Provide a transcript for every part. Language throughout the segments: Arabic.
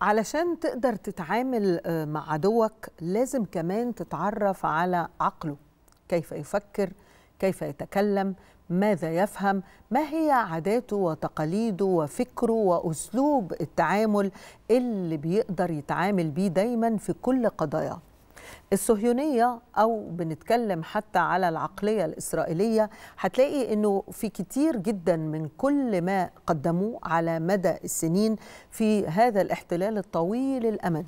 علشان تقدر تتعامل آه، مع عدوك لازم كمان تتعرف على عقله كيف يفكر كيف يتكلم ماذا يفهم ما هي عاداته وتقاليده وفكره واسلوب التعامل اللي بيقدر يتعامل بيه دايما في كل قضاياه الصهيونية أو بنتكلم حتى على العقلية الإسرائيلية هتلاقي أنه في كتير جدا من كل ما قدموه على مدى السنين في هذا الاحتلال الطويل الأمد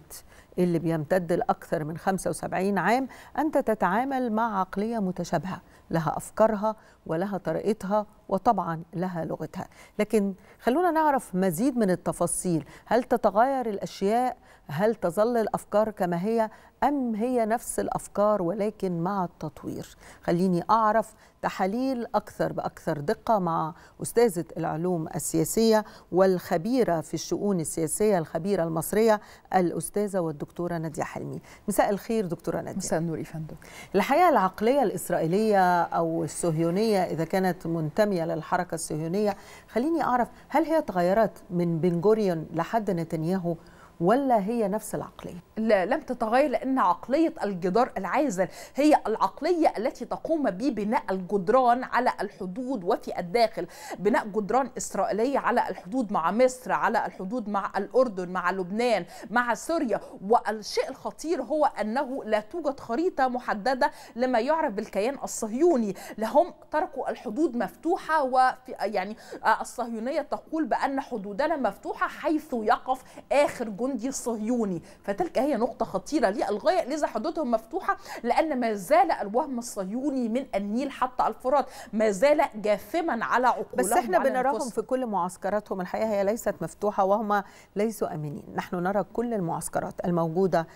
اللي بيمتد لأكثر من 75 عام أنت تتعامل مع عقلية متشابهة لها أفكارها ولها طريقتها وطبعا لها لغتها لكن خلونا نعرف مزيد من التفاصيل هل تتغير الأشياء هل تظل الأفكار كما هي أم هي نفس الأفكار ولكن مع التطوير خليني أعرف تحاليل أكثر بأكثر دقة مع أستاذة العلوم السياسية والخبيرة في الشؤون السياسية الخبيرة المصرية الأستاذة والدكتورة نادية حلمي مساء الخير دكتورة نادية مساء النور يا فندم الحياة العقلية الإسرائيلية أو الصهيونية إذا كانت منتمية للحركة الصهيونية خليني أعرف هل هي تغيرت من بنجوريون لحد نتنياهو ولا هي نفس العقلية؟ لا لم تتغير لأن عقلية الجدار العازل هي العقلية التي تقوم ببناء الجدران على الحدود وفي الداخل بناء جدران إسرائيلية على الحدود مع مصر على الحدود مع الأردن مع لبنان مع سوريا والشيء الخطير هو أنه لا توجد خريطة محددة لما يعرف بالكيان الصهيوني لهم تركوا الحدود مفتوحة وفي يعني آه، الصهيونية تقول بأن حدودنا مفتوحة حيث يقف آخر جدران الجندي الصهيوني فتلك هي نقطة خطيرة للغاية لذا حدودهم مفتوحة لأن ما زال الوهم الصهيوني من النيل حتى الفرات ما زال جاثما على عقولهم بس احنا بنراهم في كل معسكراتهم الحقيقة هي ليست مفتوحة وهم ليسوا آمنين نحن نرى كل المعسكرات الموجودة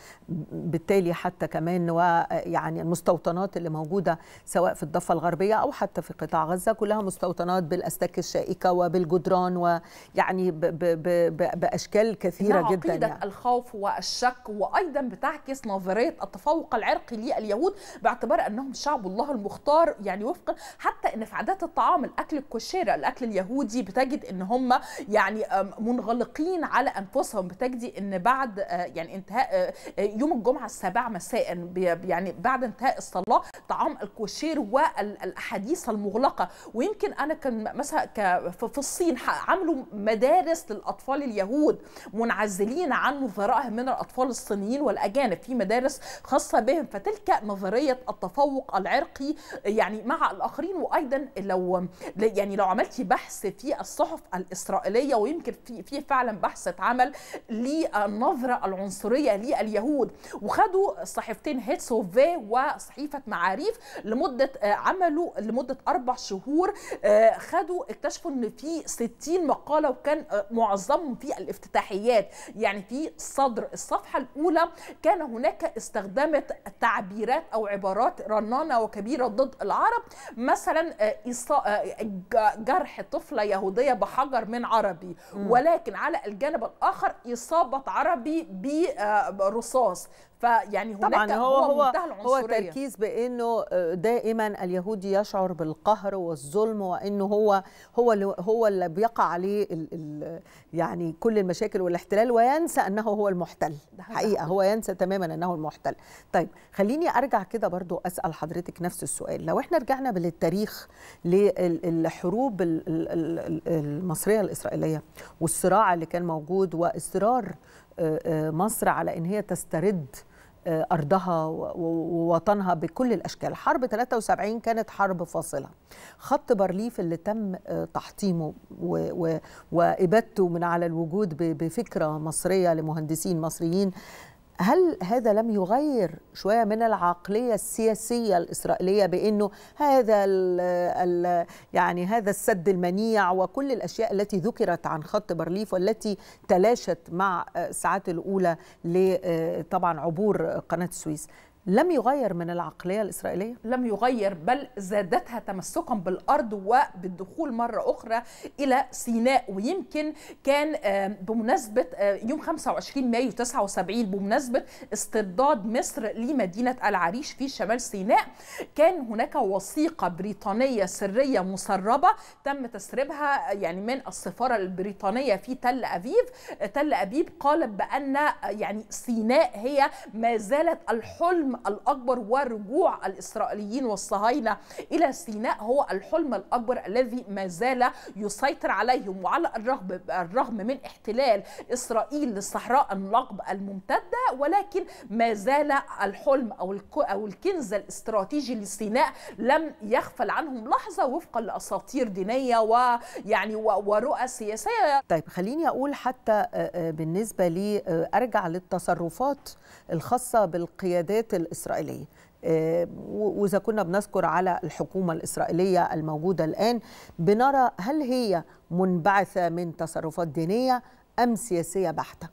بالتالي حتى كمان ويعني المستوطنات اللي موجودة سواء في الضفة الغربية أو حتى في قطاع غزة كلها مستوطنات بالأستاك الشائكة وبالجدران ويعني بأشكال كثيرة جدا زيادة الخوف والشك وأيضا بتعكس نظرية التفوق العرقي لليهود باعتبار أنهم شعب الله المختار يعني وفقا حتى أن في عادات الطعام الأكل الكوشير الأكل اليهودي بتجد أن هم يعني منغلقين على أنفسهم بتجدي أن بعد آه، يعني انتهاء آه، آه، يوم الجمعة السابعة مساء يعني بعد انتهاء الصلاة طعام الكوشير والأحاديث المغلقة ويمكن أنا كان مثلا في الصين عملوا مدارس للأطفال اليهود منعزلين تمنع عن مظهرائها من الأطفال الصينيين والأجانب في مدارس خاصة بهم فتلك نظرية التفوق العرقي يعني مع الآخرين وأيضا لو يعني لو عملتي بحث في الصحف الإسرائيلية ويمكن في في فعلا بحث اتعمل للنظرة العنصرية لليهود وخدوا صحيفتين هيتسوفي وصحيفة معاريف لمدة آه، عملوا لمدة أربع شهور آه، خدوا اكتشفوا ان في 60 مقاله وكان آه، معظمهم في الافتتاحيات يعني في صدر الصفحه الاولى كان هناك استخدمت تعبيرات او عبارات رنانه وكبيره ضد العرب مثلا آه، آه، جرح طفله يهوديه بحجر من عربي ولكن على الجانب الاخر اصابه عربي برصاص آه، فيعني هناك طبعا هو هو, منتهى هو تركيز بانه آه، دائما اليهودي يشعر بالقهر والظلم وانه هو هو اللي هو اللي بيقع عليه الـ الـ يعني كل المشاكل والاحتلال وينسى انه هو المحتل حقيقه هو ينسى تماما انه المحتل طيب خليني ارجع كده برضو اسال حضرتك نفس السؤال لو احنا رجعنا بالتاريخ للحروب المصريه الاسرائيليه والصراع اللي كان موجود واصرار آه، آه، مصر على ان هي تسترد آه، أرضها ووطنها بكل الأشكال حرب 73 كانت حرب فاصلة خط بارليف اللي تم آه، تحطيمه وإبادته من على الوجود بفكرة مصرية لمهندسين مصريين هل هذا لم يغير شويه من العقليه السياسيه الاسرائيليه بانه هذا الـ الـ يعني هذا السد المنيع وكل الاشياء التي ذكرت عن خط بارليف والتي تلاشت مع الساعات الاولى طبعا عبور قناه السويس لم يغير من العقلية الإسرائيلية؟ لم يغير بل زادتها تمسكا بالأرض وبالدخول مرة أخرى إلى سيناء ويمكن كان آه، بمناسبة آه، يوم 25 مايو 79 بمناسبة استرداد مصر لمدينة العريش في شمال سيناء كان هناك وثيقة بريطانية سرية مسربة تم تسريبها يعني من السفارة البريطانية في تل أبيب تل أبيب قالت بأن يعني سيناء هي ما زالت الحلم الحلم الأكبر ورجوع الإسرائيليين والصهاينة إلى سيناء هو الحلم الأكبر الذي ما زال يسيطر عليهم وعلى الرغم الرغم من احتلال إسرائيل للصحراء النقب الممتدة ولكن ما زال الحلم أو أو الكنز الاستراتيجي لسيناء لم يغفل عنهم لحظة وفقا لأساطير دينية ويعني ورؤى سياسية طيب خليني أقول حتى بالنسبة لي أرجع للتصرفات الخاصة بالقيادات الإسرائيلية آه، وإذا كنا بنذكر على الحكومة الإسرائيلية الموجودة الآن بنرى هل هي منبعثة من تصرفات دينية أم سياسية بحتة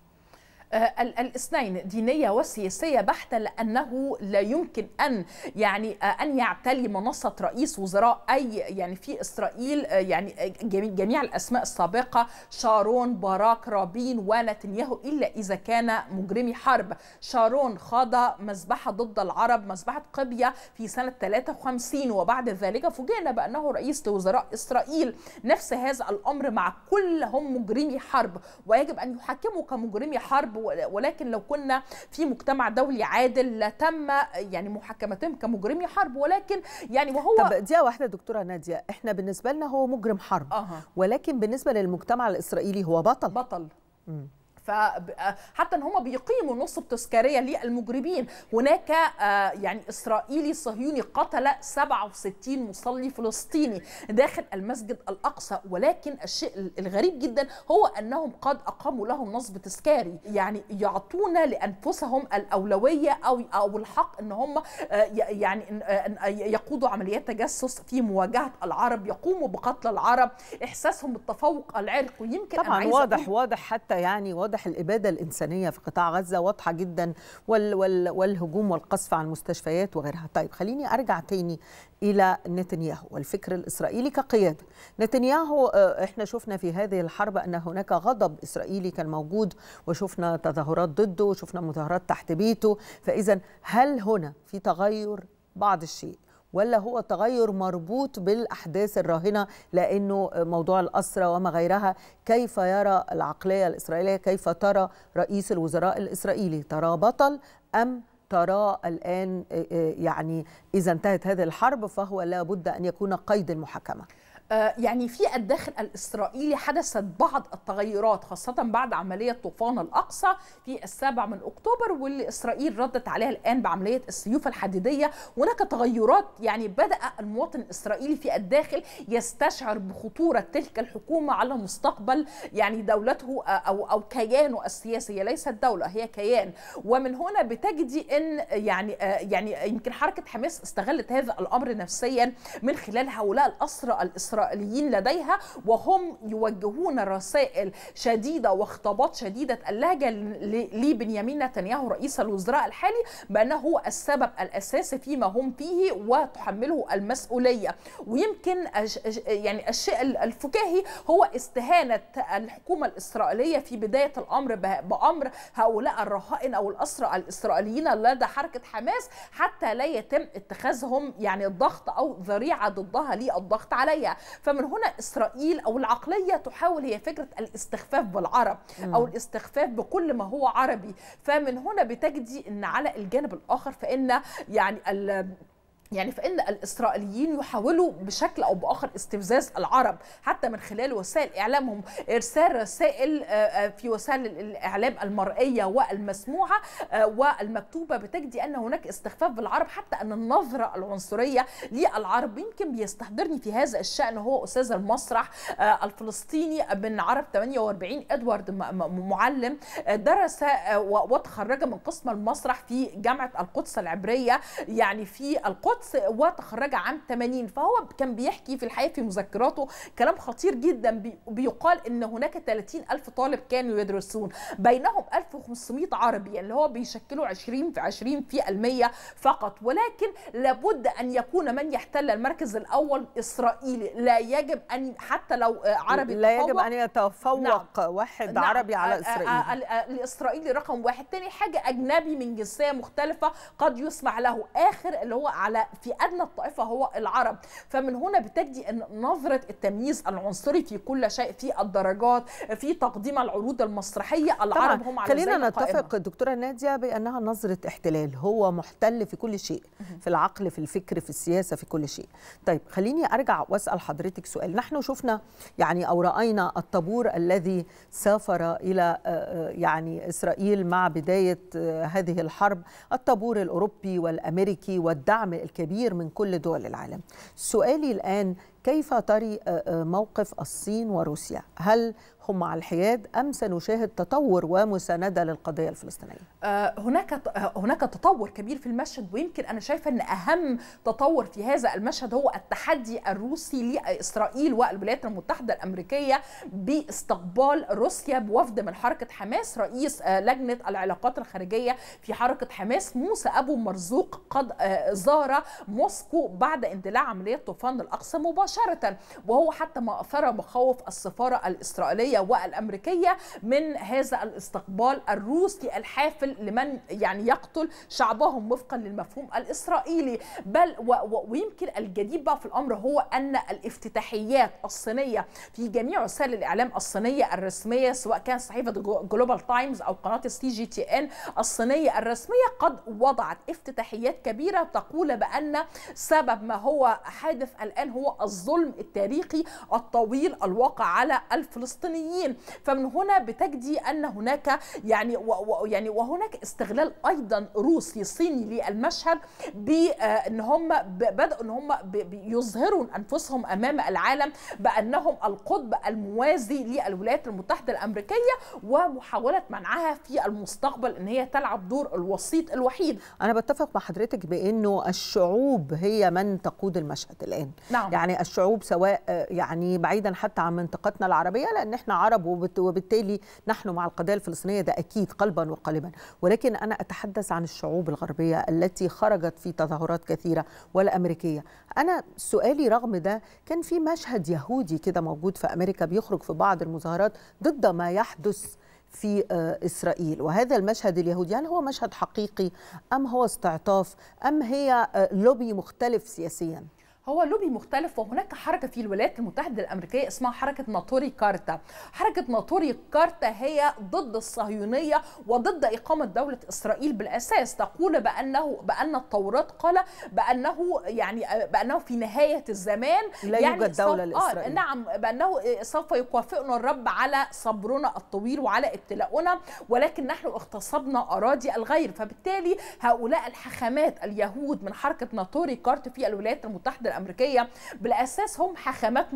آه، الاثنين دينية وسياسية بحتة لأنه لا يمكن أن يعني آه، أن يعتلي منصة رئيس وزراء أي يعني في إسرائيل آه، يعني جميع الأسماء السابقة شارون باراك رابين ونتنياهو إلا إذا كان مجرمي حرب شارون خاض مذبحة ضد العرب مذبحة قبية في سنة 53 وبعد ذلك فوجئنا بأنه رئيس لوزراء إسرائيل نفس هذا الأمر مع كل هم مجرمي حرب ويجب أن يحكموا كمجرمي حرب ولكن لو كنا في مجتمع دولي عادل لتم يعني محاكمتهم كمجرمي حرب ولكن يعني وهو طب دقيقه واحده دكتوره ناديه احنا بالنسبه لنا هو مجرم حرب أه. ولكن بالنسبه للمجتمع الاسرائيلي هو بطل بطل فحتى ان هم بيقيموا نصب تذكاريه للمجرمين هناك آه، يعني اسرائيلي صهيوني قتل 67 مصلي فلسطيني داخل المسجد الاقصى ولكن الشيء الغريب جدا هو انهم قد اقاموا لهم نصب تذكاري يعني يعطون لانفسهم الاولويه او او الحق ان هم آه، يعني آه، يقودوا عمليات تجسس في مواجهه العرب يقوموا بقتل العرب احساسهم بالتفوق العرقي يمكن طبعا واضح أقول... واضح حتى يعني واضح واضح الإبادة الإنسانية في قطاع غزة واضحة جدا وال وال والهجوم والقصف على المستشفيات وغيرها طيب خليني أرجع تاني إلى نتنياهو والفكر الإسرائيلي كقيادة نتنياهو آه، إحنا شفنا في هذه الحرب أن هناك غضب إسرائيلي كان موجود وشفنا تظاهرات ضده وشفنا مظاهرات تحت بيته فإذا هل هنا في تغير بعض الشيء ولا هو تغير مربوط بالأحداث الراهنة لأنه موضوع الأسرة وما غيرها كيف يرى العقلية الإسرائيلية كيف ترى رئيس الوزراء الإسرائيلي ترى بطل أم تراه الآن آه، آه، يعني إذا انتهت هذه الحرب فهو لابد أن يكون قيد المحاكمة آه، يعني في الداخل الإسرائيلي حدثت بعض التغيرات خاصة بعد عملية طوفان الأقصى في السابع من أكتوبر واللي إسرائيل ردت عليها الآن بعملية السيوف الحديدية هناك تغيرات يعني بدأ المواطن الإسرائيلي في الداخل يستشعر بخطورة تلك الحكومة على مستقبل يعني دولته آه، أو أو كيانه السياسي هي ليست دولة هي كيان ومن هنا بتجدي أن يعني آه، يعني يمكن حركة حماس استغلت هذا الأمر نفسيا من خلال هؤلاء الأسرى الإسرائيليين الإسرائيليين لديها وهم يوجهون رسائل شديدة وخطابات شديدة اللهجة لبنيامين نتنياهو رئيس الوزراء الحالي بأنه السبب الأساسي فيما هم فيه وتحمله المسؤولية ويمكن يعني الشيء الفكاهي هو استهانة الحكومة الإسرائيلية في بداية الأمر بأمر هؤلاء الرهائن أو الأسرى الإسرائيليين لدى حركة حماس حتى لا يتم اتخاذهم يعني الضغط أو ذريعة ضدها للضغط عليها فمن هنا اسرائيل او العقليه تحاول هي فكره الاستخفاف بالعرب او الاستخفاف بكل ما هو عربي فمن هنا بتجدي ان على الجانب الاخر فان يعني يعني فإن الإسرائيليين يحاولوا بشكل أو بآخر استفزاز العرب حتى من خلال وسائل إعلامهم إرسال رسائل آه، آه، في وسائل الإعلام المرئية والمسموعة آه، والمكتوبة بتجدي أن هناك استخفاف بالعرب حتى أن النظرة العنصرية للعرب يمكن بيستحضرني في هذا الشأن هو أستاذ المسرح الفلسطيني من عرب 48 إدوارد معلم درس وتخرج من قسم المسرح في جامعة القدس العبرية يعني في القدس واتس وتخرج عام 80 فهو كان بيحكي في الحقيقه في مذكراته كلام خطير جدا بيقال ان هناك 30 ألف طالب كانوا يدرسون بينهم 1500 عربي اللي هو بيشكلوا 20 في 20 في المية فقط ولكن لابد أن يكون من يحتل المركز الأول إسرائيلي لا يجب أن حتى لو آه، عربي لا يجب أن يتفوق نعم. واحد نعم. عربي على آه، آه، إسرائيل الإسرائيلي رقم واحد تاني حاجة أجنبي من جنسية مختلفة قد يسمع له آخر اللي هو على في ادنى الطائفه هو العرب فمن هنا بتجدي ان نظره التمييز العنصري في كل شيء في الدرجات في تقديم العروض المسرحيه العرب هم على خلينا نتفق دكتوره ناديه بانها نظره احتلال هو محتل في كل شيء في العقل في الفكر في السياسه في كل شيء طيب خليني ارجع واسال حضرتك سؤال نحن شفنا يعني او راينا الطابور الذي سافر الى آه، آه، يعني اسرائيل مع بدايه آه، هذه الحرب الطابور الاوروبي والامريكي والدعم الكبير كبير من كل دول العالم سؤالي الآن كيف تري آه، آه، موقف الصين وروسيا؟ هل هم على الحياد ام سنشاهد تطور ومسانده للقضيه الفلسطينيه؟ آه، هناك هناك تطور كبير في المشهد ويمكن انا شايفه ان اهم تطور في هذا المشهد هو التحدي الروسي لاسرائيل والولايات المتحده الامريكيه باستقبال روسيا بوفد من حركه حماس رئيس لجنه العلاقات الخارجيه في حركه حماس موسى ابو مرزوق قد زار موسكو بعد اندلاع عمليه طوفان الاقصى مباشره مباشرة وهو حتى ما أثار مخاوف السفارة الإسرائيلية والأمريكية من هذا الاستقبال الروسي الحافل لمن يعني يقتل شعبهم وفقا للمفهوم الإسرائيلي بل و و ويمكن الجديد بقى في الأمر هو أن الافتتاحيات الصينية في جميع وسائل الإعلام الصينية الرسمية سواء كانت صحيفة جلوبال تايمز أو قناة سي جي تي إن الصينية الرسمية قد وضعت افتتاحيات كبيرة تقول بأن سبب ما هو حادث الآن هو الظلم التاريخي الطويل الواقع على الفلسطينيين فمن هنا بتجدي ان هناك يعني و يعني وهناك استغلال ايضا روسي صيني للمشهد بان هم بداوا ان هم يظهرون انفسهم امام العالم بانهم القطب الموازي للولايات المتحده الامريكيه ومحاوله منعها في المستقبل ان هي تلعب دور الوسيط الوحيد انا بتفق مع حضرتك بانه الشعوب هي من تقود المشهد الان نعم. يعني الشعوب سواء آه، يعني بعيدا حتى عن منطقتنا العربيه لان احنا عرب وبالتالي نحن مع القضيه الفلسطينيه ده اكيد قلبا وقالبا ولكن انا اتحدث عن الشعوب الغربيه التي خرجت في تظاهرات كثيره والامريكيه انا سؤالي رغم ده كان في مشهد يهودي كده موجود في امريكا بيخرج في بعض المظاهرات ضد ما يحدث في آه، إسرائيل وهذا المشهد اليهودي هل هو مشهد حقيقي أم هو استعطاف أم هي آه، لوبي مختلف سياسياً؟ هو لوبي مختلف وهناك حركه في الولايات المتحده الامريكيه اسمها حركه ناطوري كارتا حركه ناطوري كارتا هي ضد الصهيونيه وضد اقامه دوله اسرائيل بالاساس تقول بانه بان التوراه قال بانه يعني بانه في نهايه الزمان لا يعني يوجد دوله آه، لاسرائيل آه نعم بانه سوف يكافئنا الرب على صبرنا الطويل وعلى ابتلاؤنا ولكن نحن اغتصبنا اراضي الغير فبالتالي هؤلاء الحاخامات اليهود من حركه ناطوري كارتا في الولايات المتحده الامريكيه بالاساس هم حاخامات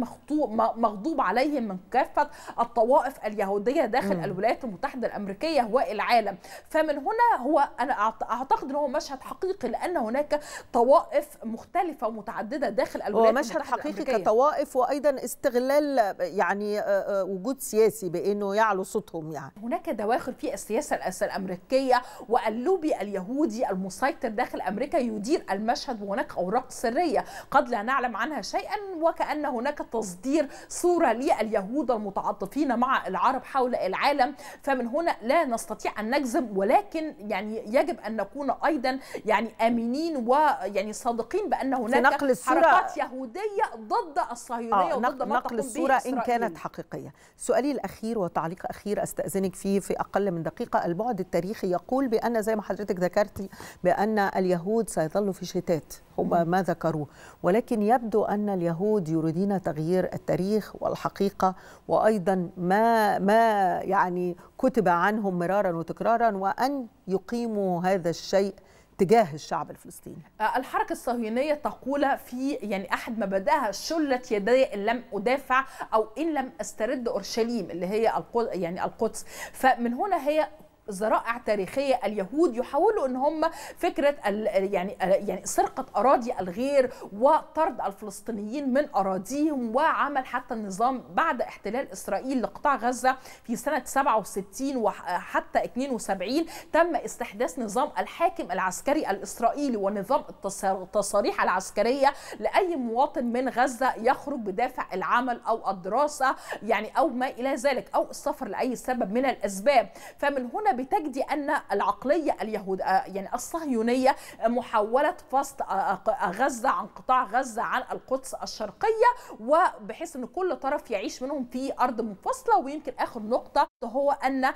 مغضوب عليهم من كافه الطوائف اليهوديه داخل م. الولايات المتحده الامريكيه والعالم فمن هنا هو انا اعتقد ان هو مشهد حقيقي لان هناك طوائف مختلفه ومتعدده داخل الولايات المتحده هو مشهد حقيقي الأمريكية. كطوائف وايضا استغلال يعني وجود سياسي بانه يعلو صوتهم يعني هناك دواخل في السياسه الامريكيه واللوبي اليهودي المسيطر داخل امريكا يدير المشهد وهناك اوراق سريه قد لا نعلم عنها شيئا وكأن هناك تصدير صورة لليهود المتعاطفين مع العرب حول العالم فمن هنا لا نستطيع أن نجزم ولكن يعني يجب أن نكون أيضا يعني آمنين ويعني صادقين بأن هناك نقل الصورة حركات يهودية ضد الصهيونية آه وضد نقل, ما نقل الصورة إن كانت حقيقية سؤالي الأخير وتعليق أخير أستأذنك فيه في أقل من دقيقة البعد التاريخي يقول بأن زي ما حضرتك ذكرتي بأن اليهود سيظلوا في شتات هم ما ذكروه ولكن يبدو أن اليهود يريدون تغيير التاريخ والحقيقة وأيضا ما, ما يعني كتب عنهم مرارا وتكرارا وأن يقيموا هذا الشيء تجاه الشعب الفلسطيني آه، الحركة الصهيونية تقول في يعني أحد مبادئها شلت يدي إن لم أدافع أو إن لم أسترد أورشليم اللي هي يعني القدس فمن هنا هي ذرائع تاريخيه اليهود يحاولوا ان هم فكره يعني يعني سرقه اراضي الغير وطرد الفلسطينيين من اراضيهم وعمل حتى النظام بعد احتلال اسرائيل لقطاع غزه في سنه 67 وحتى 72 تم استحداث نظام الحاكم العسكري الاسرائيلي ونظام التصاريح العسكريه لاي مواطن من غزه يخرج بدافع العمل او الدراسه يعني او ما الى ذلك او السفر لاي سبب من الاسباب فمن هنا بتجدي ان العقليه اليهود آه، يعني الصهيونيه محاوله فصل آه، آه، غزه عن قطاع غزه عن القدس الشرقيه وبحيث ان كل طرف يعيش منهم في ارض منفصله ويمكن اخر نقطه هو ان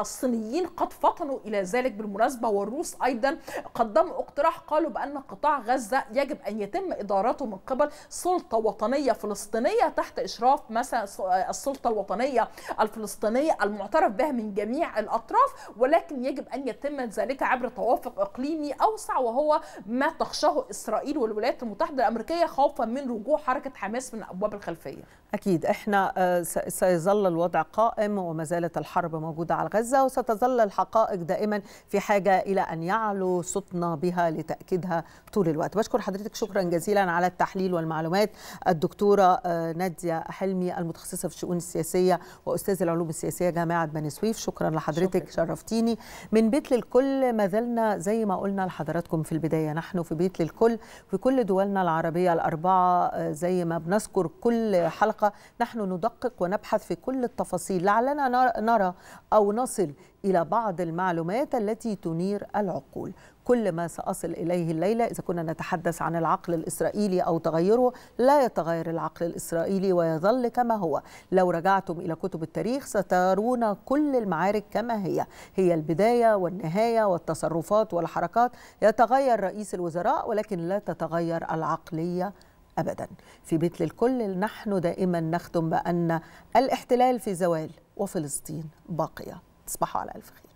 الصينيين قد فطنوا الى ذلك بالمناسبه والروس ايضا قدموا اقتراح قالوا بان قطاع غزه يجب ان يتم ادارته من قبل سلطه وطنيه فلسطينيه تحت اشراف مثلا السلطه الوطنيه الفلسطينيه المعترف بها من جميع الأطراف ولكن يجب أن يتم ذلك عبر توافق إقليمي أوسع وهو ما تخشاه إسرائيل والولايات المتحدة الأمريكية خوفا من رجوع حركة حماس من أبواب الخلفية أكيد إحنا آه، سيظل الوضع قائم وما زالت الحرب موجودة على غزة وستظل الحقائق دائما في حاجة إلى أن يعلو صوتنا بها لتأكيدها طول الوقت بشكر حضرتك شكرا جزيلا على التحليل والمعلومات الدكتورة آه، نادية حلمي المتخصصة في الشؤون السياسية وأستاذ العلوم السياسية جامعة بني سويف شكرا لحضرتك شكرا. شرفتيني من بيت للكل ما زلنا زي ما قلنا لحضراتكم في البداية نحن في بيت للكل في كل دولنا العربية الأربعة آه، زي ما بنذكر كل حلقة الحلقة نحن ندقق ونبحث في كل التفاصيل لعلنا نرى أو نصل إلى بعض المعلومات التي تنير العقول كل ما سأصل إليه الليلة إذا كنا نتحدث عن العقل الإسرائيلي أو تغيره لا يتغير العقل الإسرائيلي ويظل كما هو لو رجعتم إلى كتب التاريخ سترون كل المعارك كما هي هي البداية والنهاية والتصرفات والحركات يتغير رئيس الوزراء ولكن لا تتغير العقلية أبدا في بيت للكل نحن دائما نختم بأن الاحتلال في زوال وفلسطين باقية تصبحوا على ألف خير